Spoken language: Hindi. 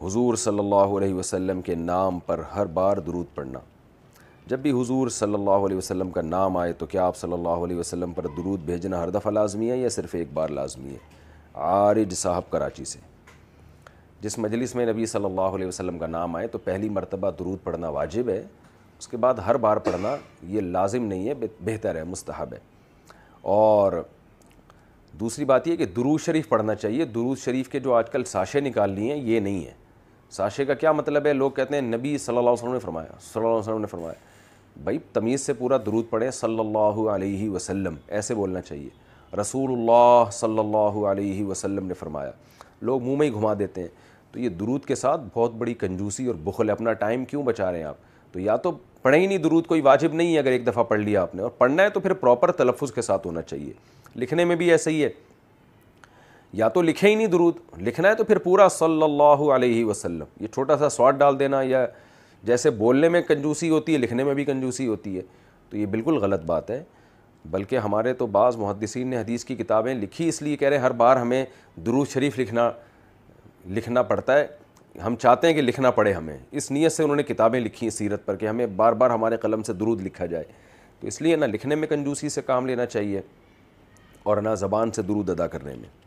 हुजूर सल्लल्लाहु अलैहि वसल्लम के नाम पर हर बार दरूद पढ़ना जब भी हुजूर सल्लल्लाहु अलैहि वसल्लम का नाम आए तो क्या आप सल्लल्लाहु अलैहि वसल्लम पर दरूद भेजना हर दफ़ा लाजमी है या सिर्फ़ एक बार लाजमी है आरिज साहब कराची से जिस मजलिस में नबी सल्लल्लाहु अलैहि वसल्लम का नाम आए तो पहली मरतबा दरूद पढ़ना वाजिब है उसके बाद हर बार पढ़ना ये लाजिम नहीं है बेहतर है मुस्तहब है और दूसरी बात यह कि दरूद शरीफ पढ़ना चाहिए दरूद शरीफ के जो आजकल साशे निकाल लिए हैं ये नहीं है साशे का क्या मतलब है लोग कहते हैं नबी सल्लल्लाहु अलैहि वसल्लम ने फरमाया सल्लल्लाहु अलैहि वसल्लम ने फरमाया भाई तमीज़ से पूरा दरूद पढ़े सल्लल्लाहु अलैहि वसल्लम ऐसे बोलना चाहिए रसूलुल्लाह सल्लल्लाहु अलैहि वसल्लम ने फरमाया लोग मुंह में ही घुमा देते हैं तो ये दुरूद के साथ बहुत बड़ी कंजूसी और बुखल है अपना टाइम क्यों बचा रहे हैं आप तो या तो पढ़ें ही नहीं दुरूद कोई वाजिब नहीं है अगर एक दफ़ा पढ़ लिया आपने और पढ़ना है तो फिर प्रॉपर तलफ़ के साथ होना चाहिए लिखने में भी ऐसा ही है या तो लिखे ही नहीं दुरूद लिखना है तो फिर पूरा सल्लल्लाहु अलैहि वसल्लम ये छोटा सा स्वाद डाल देना या जैसे बोलने में कंजूसी होती है लिखने में भी कंजूसी होती है तो ये बिल्कुल गलत बात है बल्कि हमारे तो बाज़ मुहदसिन ने हदीस की किताबें लिखी इसलिए कह रहे हैं हर बार हमें दुरूद शरीफ लिखना लिखना पड़ता है हम चाहते हैं कि लिखना पड़े हमें इस नीयत से उन्होंने किताबें लिखी सीरत पर कि हमें बार बार हमारे कलम से दुरूद लिखा जाए तो इसलिए ना लिखने में कंजूसी से काम लेना चाहिए और ना ज़बान से दुरूद अदा करने में